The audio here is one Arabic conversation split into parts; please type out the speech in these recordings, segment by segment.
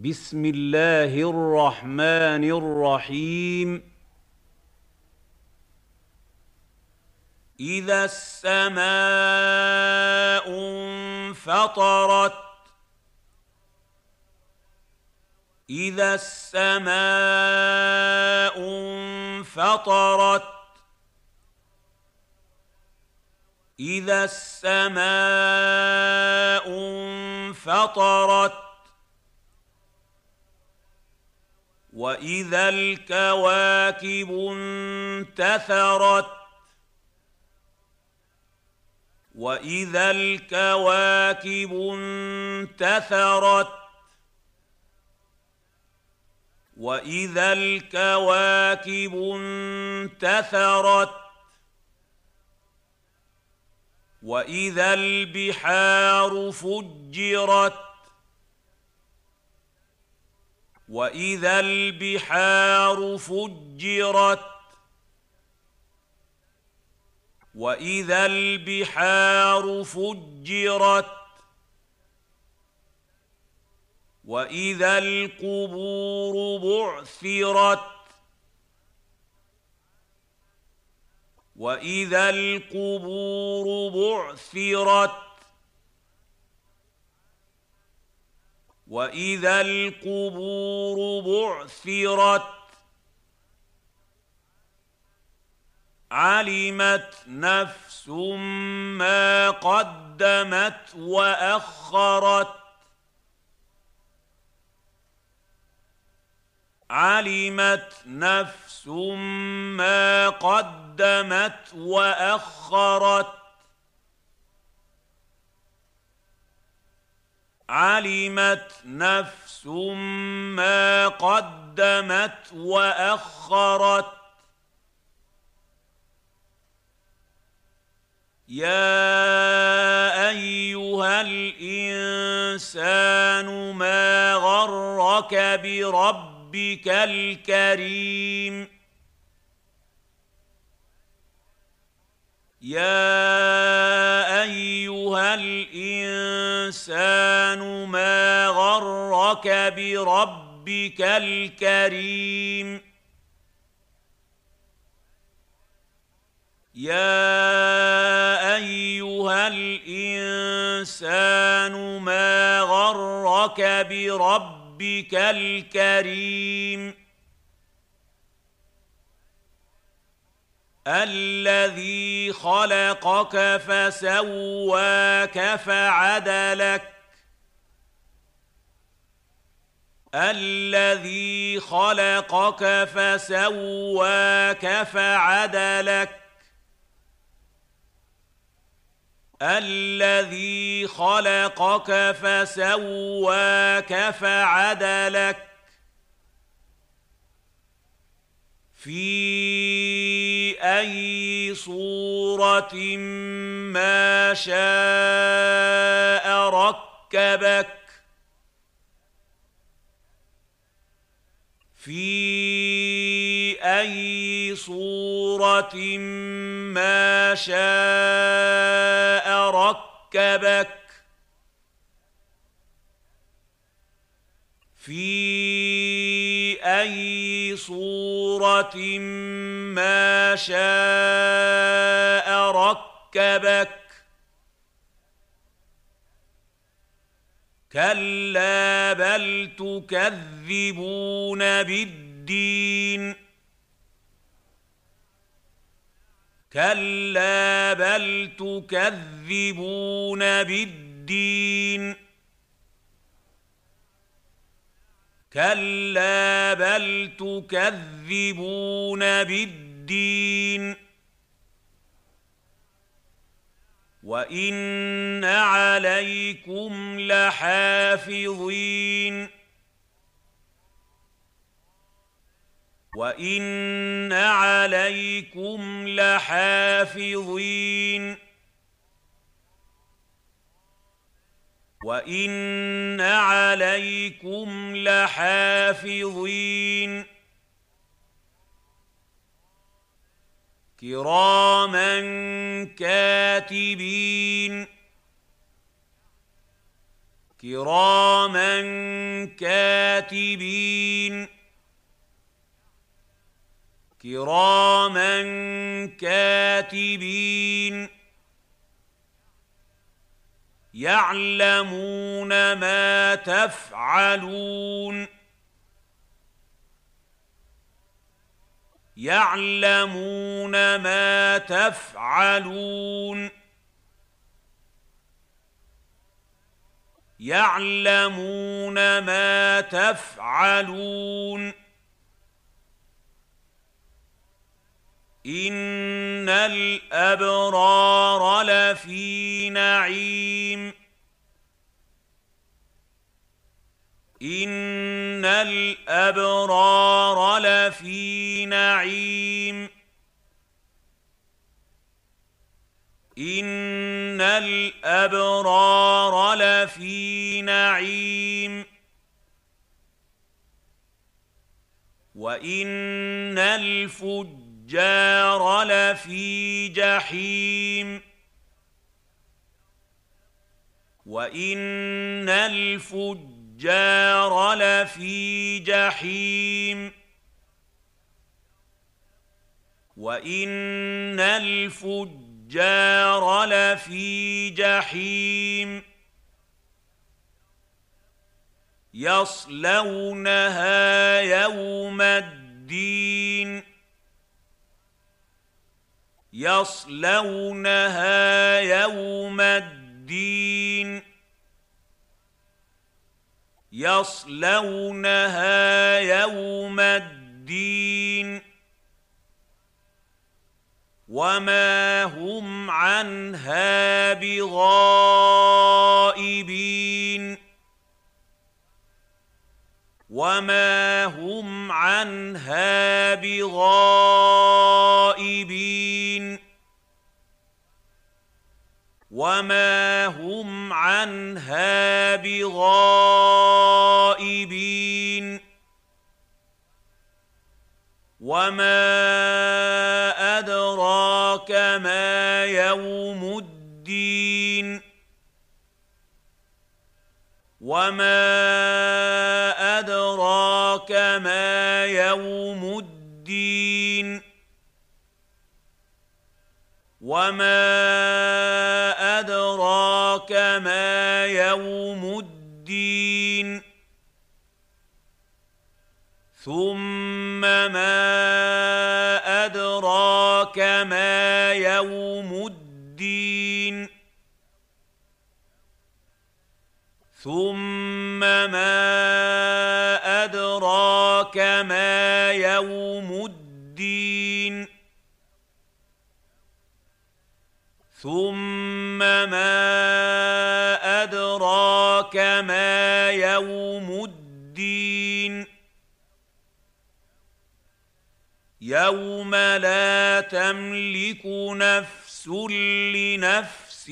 بسم الله الرحمن الرحيم اذا السماء انفطرت اذا السماء انفطرت اذا السماء انفطرت واذا الكواكب انتثرت واذا الكواكب انتثرت واذا الكواكب انتثرت واذا البحار فجرت واذا البحار فجرت واذا البحار فجرت واذا القبور بعثرت واذا القبور بعثرت واذا القبور بعثرت علمت نفس ما قدمت واخرت علمت نفس ما قدمت واخرت علمت نفس ما قدمت واخرت يا ايها الانسان ما غرك بربك الكريم يا آمَنُوا مَا غَرَّكَ بِرَبِّكَ الْكَرِيمِ يا ايها الانسان ما غرك بربك الكريم الذي خلقك فسواك فعدلك الذي خلقك فسواك فعدلك الذي خلقك فسواك فعدلك في اي صوره ما شاء ركبك في اي صوره ما شاء ركبك في اي صوره ما شاء ركبك كلا بل تكذبون بالدين كلا بل تكذبون بالدين كلا بل تكذبون بالدين وإن عليكم لحافظين وان عليكم لحافظين وان عليكم لحافظين كراما كاتبين كِرَامًا كَاتِبِينَ كِرَامًا كَاتِبِينَ يَعْلَمُونَ مَا تَفْعَلُونَ يَعْلَمُونَ مَا تَفْعَلُونَ يعلمون ما تفعلون ان الابرار لفي نعيم ان الابرار لفي نعيم إِنَّ الْأَبْرَارَ لَفِي نَعِيمٍ وَإِنَّ الْفُجَّارَ لَفِي جَحِيمٍ وَإِنَّ الْفُجَّارَ لَفِي جَحِيمٍ وَإِنَّ الْفُجَّارَ الفجار لفي جحيم يصلونها يوم الدين يصلونها يوم الدين يصلونها يوم الدين وما هم عنها بغائبين وما هم عنها بغائبين وما هم عنها بغائبين وما مَا يوم الدين وما أدراك ما يوم الدين وما أدراك ما يوم الدين ثم ما يوم الدين ثم ما أدراك ما يوم الدين ثم ما أدراك ما يوم الدين يوم لا تملك نفس لنفس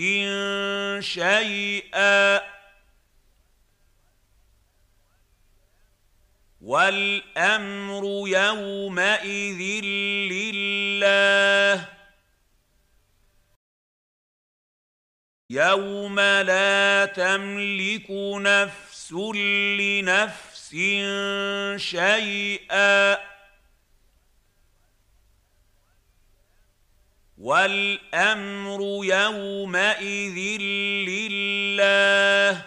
شيئا والامر يومئذ لله يوم لا تملك نفس لنفس شيئا والامر يومئذ لله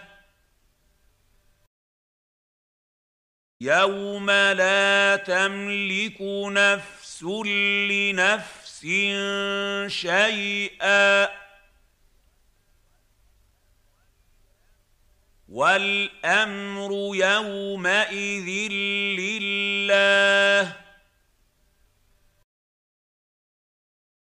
يوم لا تملك نفس لنفس شيئا والامر يومئذ لله